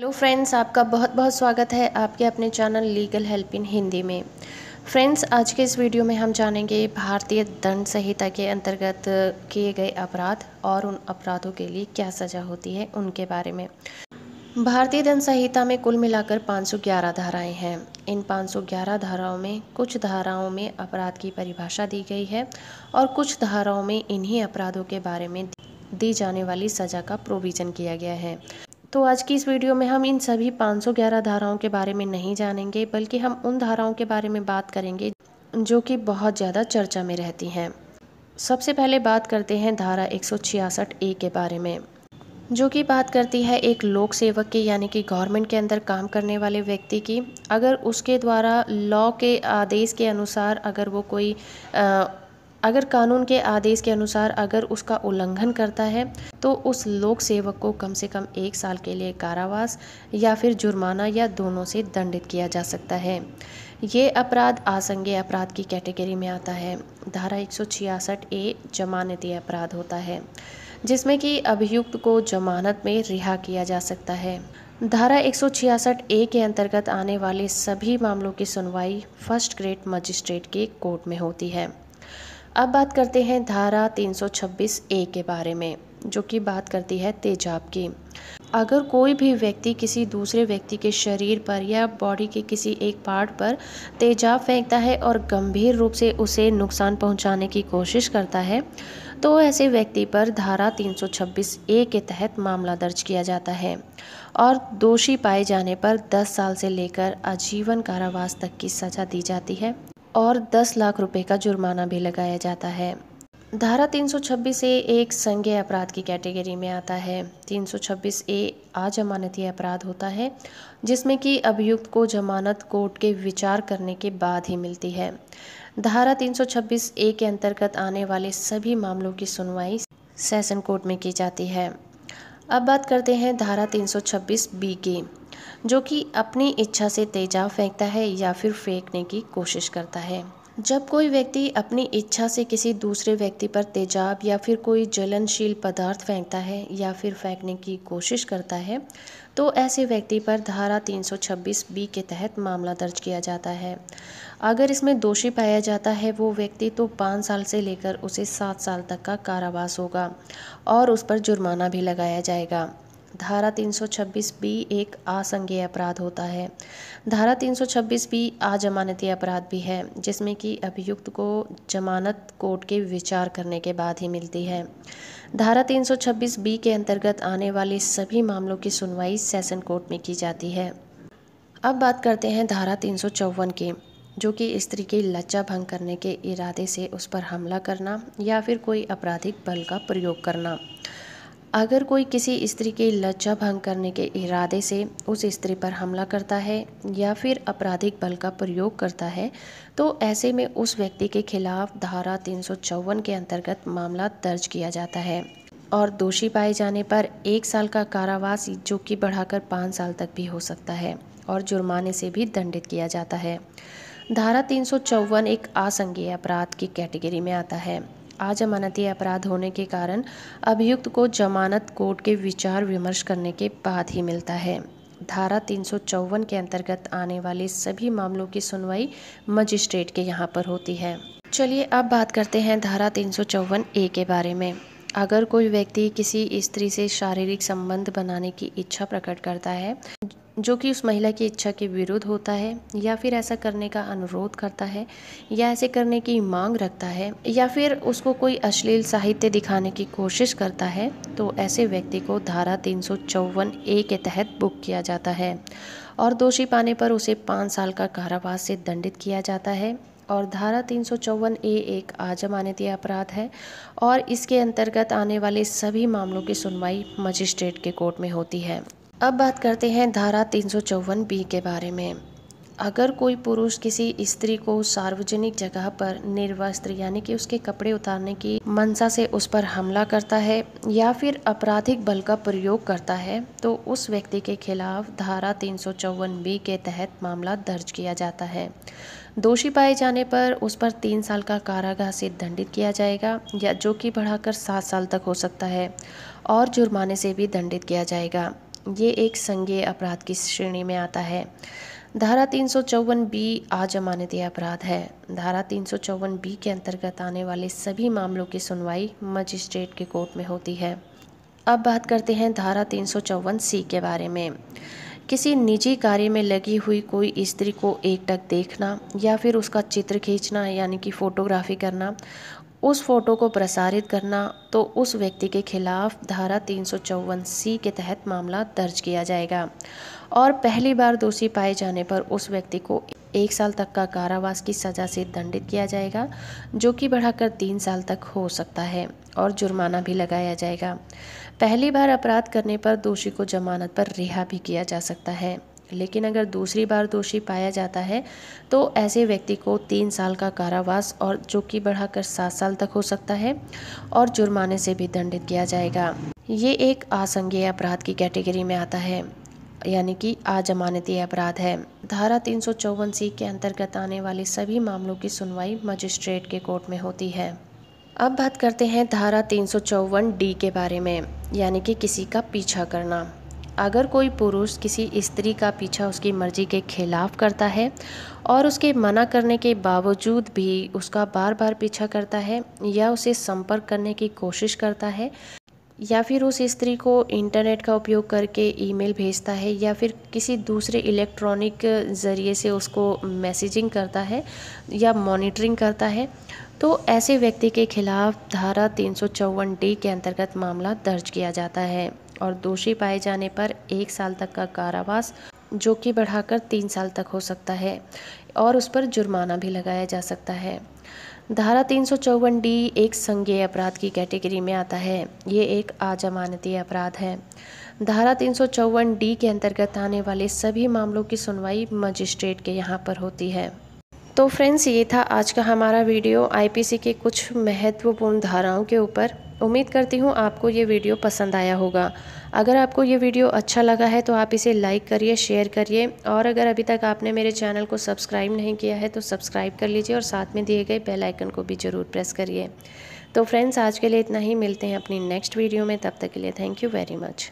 hello friends आपका बहुत बहुत स्वागत है आपके अपने channel legal help in Hindi में फ्रेंड्स आज के इस वीडियो में हम जानेंगे भारतीय दंड संहिता के अंतर्गत किए गए अपराध और उन अपराधों के लिए क्या सज़ा होती है उनके बारे में भारतीय दंड संहिता में कुल मिलाकर 511 धाराएं हैं इन 511 धाराओं में कुछ धाराओं में अपराध की परिभाषा दी गई है और कुछ धाराओं में इन्हीं अपराधों के बारे में दी जाने वाली सज़ा का प्रोविज़न किया गया है तो आज की इस वीडियो में हम इन सभी 511 धाराओं के बारे में नहीं जानेंगे बल्कि हम उन धाराओं के बारे में बात करेंगे जो कि बहुत ज़्यादा चर्चा में रहती हैं सबसे पहले बात करते हैं धारा एक ए के बारे में जो कि बात करती है एक लोक सेवक की यानी कि गवर्नमेंट के अंदर काम करने वाले व्यक्ति की अगर उसके द्वारा लॉ के आदेश के अनुसार अगर वो कोई आ, अगर कानून के आदेश के अनुसार अगर उसका उल्लंघन करता है तो उस लोक सेवक को कम से कम एक साल के लिए कारावास या फिर जुर्माना या दोनों से दंडित किया जा सकता है ये अपराध आसंगे अपराध की कैटेगरी में आता है धारा एक ए जमानती अपराध होता है जिसमें कि अभियुक्त को जमानत में रिहा किया जा सकता है धारा 166 ए के अंतर्गत आने वाले सभी मामलों की सुनवाई फर्स्ट ग्रेड मजिस्ट्रेट के कोर्ट में होती है अब बात करते हैं धारा 326 ए के बारे में जो कि बात करती है तेजाब की अगर कोई भी व्यक्ति किसी दूसरे व्यक्ति के शरीर पर या बॉडी के किसी एक पार्ट पर तेजाब फेंकता है और गंभीर रूप से उसे नुकसान पहुंचाने की कोशिश करता है तो ऐसे व्यक्ति पर धारा 326 ए के तहत मामला दर्ज किया जाता है और दोषी पाए जाने पर 10 साल से लेकर आजीवन कारावास तक की सज़ा दी जाती है और 10 लाख रुपए का जुर्माना भी लगाया जाता है धारा 326 ए एक संज्ञा अपराध की कैटेगरी में आता है 326 ए आजमानती अपराध होता है जिसमें कि अभियुक्त को जमानत कोर्ट के विचार करने के बाद ही मिलती है धारा 326 ए के अंतर्गत आने वाले सभी मामलों की सुनवाई सेशन कोर्ट में की जाती है अब बात करते हैं धारा 326 बी की जो कि अपनी इच्छा से तेजाब फेंकता है या फिर फेंकने की कोशिश करता है जब कोई व्यक्ति अपनी इच्छा से किसी दूसरे व्यक्ति पर तेजाब या फिर कोई ज्वलनशील पदार्थ फेंकता है या फिर फेंकने की कोशिश करता है तो ऐसे व्यक्ति पर धारा 326 बी के तहत मामला दर्ज किया जाता है अगर इसमें दोषी पाया जाता है वो व्यक्ति तो पाँच साल से लेकर उसे सात साल तक का कारावास होगा और उस पर जुर्माना भी लगाया जाएगा धारा 326 बी एक असंज्ञेय अपराध होता है धारा 326 बी अजमानती अपराध भी है जिसमें कि अभियुक्त को जमानत कोर्ट के विचार करने के बाद ही मिलती है धारा 326 बी के अंतर्गत आने वाले सभी मामलों की सुनवाई सेशन कोर्ट में की जाती है अब बात करते हैं धारा तीन की जो कि स्त्री की लज्जा भंग करने के इरादे से उस पर हमला करना या फिर कोई आपराधिक बल का प्रयोग करना अगर कोई किसी स्त्री के लज्जा भंग करने के इरादे से उस स्त्री पर हमला करता है या फिर आपराधिक बल का प्रयोग करता है तो ऐसे में उस व्यक्ति के खिलाफ धारा तीन के अंतर्गत मामला दर्ज किया जाता है और दोषी पाए जाने पर एक साल का कारावास जो कि बढ़ाकर पाँच साल तक भी हो सकता है और जुर्माने से भी दंडित किया जाता है धारा तीन एक आसंगीय अपराध की कैटेगरी में आता है अजमानती अपराध होने के कारण अभियुक्त को जमानत कोर्ट के विचार विमर्श करने के बाद ही मिलता है धारा तीन के अंतर्गत आने वाले सभी मामलों की सुनवाई मजिस्ट्रेट के यहाँ पर होती है चलिए अब बात करते हैं धारा तीन ए के बारे में अगर कोई व्यक्ति किसी स्त्री से शारीरिक संबंध बनाने की इच्छा प्रकट करता है जो कि उस महिला की इच्छा के विरुद्ध होता है या फिर ऐसा करने का अनुरोध करता है या ऐसे करने की मांग रखता है या फिर उसको कोई अश्लील साहित्य दिखाने की कोशिश करता है तो ऐसे व्यक्ति को धारा तीन ए के तहत बुक किया जाता है और दोषी पाने पर उसे पाँच साल का कारावास से दंडित किया जाता है और धारा तीन ए एक आजमानती अपराध है और इसके अंतर्गत आने वाले सभी मामलों की सुनवाई मजिस्ट्रेट के कोर्ट में होती है अब बात करते हैं धारा तीन बी के बारे में अगर कोई पुरुष किसी स्त्री को सार्वजनिक जगह पर निर्वस्त्र यानी कि उसके कपड़े उतारने की मनसा से उस पर हमला करता है या फिर आपराधिक बल का प्रयोग करता है तो उस व्यक्ति के खिलाफ धारा तीन बी के तहत मामला दर्ज किया जाता है दोषी पाए जाने पर उस पर तीन साल का कारागार से दंडित किया जाएगा या जो कि बढ़ाकर सात साल तक हो सकता है और जुर्माने से भी दंडित किया जाएगा ये एक संज्ञ अपराध की श्रेणी में आता है धारा तीन सौ चौवन बी अजमानती अपराध है धारा तीन सौ चौवन बी के अंतर्गत आने वाले सभी मामलों की सुनवाई मजिस्ट्रेट के कोर्ट में होती है अब बात करते हैं धारा तीन सौ चौवन सी के बारे में किसी निजी कार्य में लगी हुई कोई स्त्री को एकटक देखना या फिर उसका चित्र खींचना यानी कि फ़ोटोग्राफी करना उस फोटो को प्रसारित करना तो उस व्यक्ति के खिलाफ धारा तीन सी के तहत मामला दर्ज किया जाएगा और पहली बार दोषी पाए जाने पर उस व्यक्ति को एक साल तक का कारावास की सज़ा से दंडित किया जाएगा जो कि बढ़ाकर तीन साल तक हो सकता है और जुर्माना भी लगाया जाएगा पहली बार अपराध करने पर दोषी को जमानत पर रिहा भी किया जा सकता है लेकिन अगर दूसरी बार दोषी पाया जाता है तो ऐसे व्यक्ति को तीन साल का कारावास और जो कि बढ़ाकर सात साल तक हो सकता है और जुर्माने से भी दंडित किया जाएगा ये एक असंज्ञेय अपराध की कैटेगरी में आता है यानी कि आजमानती अपराध है धारा तीन सौ चौवन सी के अंतर्गत आने वाले सभी मामलों की सुनवाई मजिस्ट्रेट के कोर्ट में होती है अब बात करते हैं धारा तीन सौ चौवन डी के बारे में यानी कि किसी का पीछा करना अगर कोई पुरुष किसी स्त्री का पीछा उसकी मर्जी के खिलाफ करता है और उसके मना करने के बावजूद भी उसका बार बार पीछा करता है या उसे संपर्क करने की कोशिश करता है या फिर उस स्त्री को इंटरनेट का उपयोग करके ईमेल भेजता है या फिर किसी दूसरे इलेक्ट्रॉनिक ज़रिए से उसको मैसेजिंग करता है या मॉनिटरिंग करता है तो ऐसे व्यक्ति के खिलाफ धारा तीन डी के अंतर्गत मामला दर्ज किया जाता है और दोषी पाए जाने पर एक साल तक का कारावास जो कि बढ़ाकर तीन साल तक हो सकता है और उस पर जुर्माना भी लगाया जा सकता है धारा तीन सौ चौवन डी एक संज्ञेय अपराध की कैटेगरी में आता है ये एक आजमानती अपराध है धारा तीन सौ चौवन डी के अंतर्गत आने वाले सभी मामलों की सुनवाई मजिस्ट्रेट के यहाँ पर होती है तो फ्रेंड्स ये था आज का हमारा वीडियो आईपीसी के कुछ महत्वपूर्ण धाराओं के ऊपर उम्मीद करती हूँ आपको ये वीडियो पसंद आया होगा अगर आपको ये वीडियो अच्छा लगा है तो आप इसे लाइक करिए शेयर करिए और अगर अभी तक आपने मेरे चैनल को सब्सक्राइब नहीं किया है तो सब्सक्राइब कर लीजिए और साथ में दिए गए बेल आइकन को भी ज़रूर प्रेस करिए तो फ्रेंड्स आज के लिए इतना ही मिलते हैं अपनी नेक्स्ट वीडियो में तब तक के लिए थैंक यू वेरी मच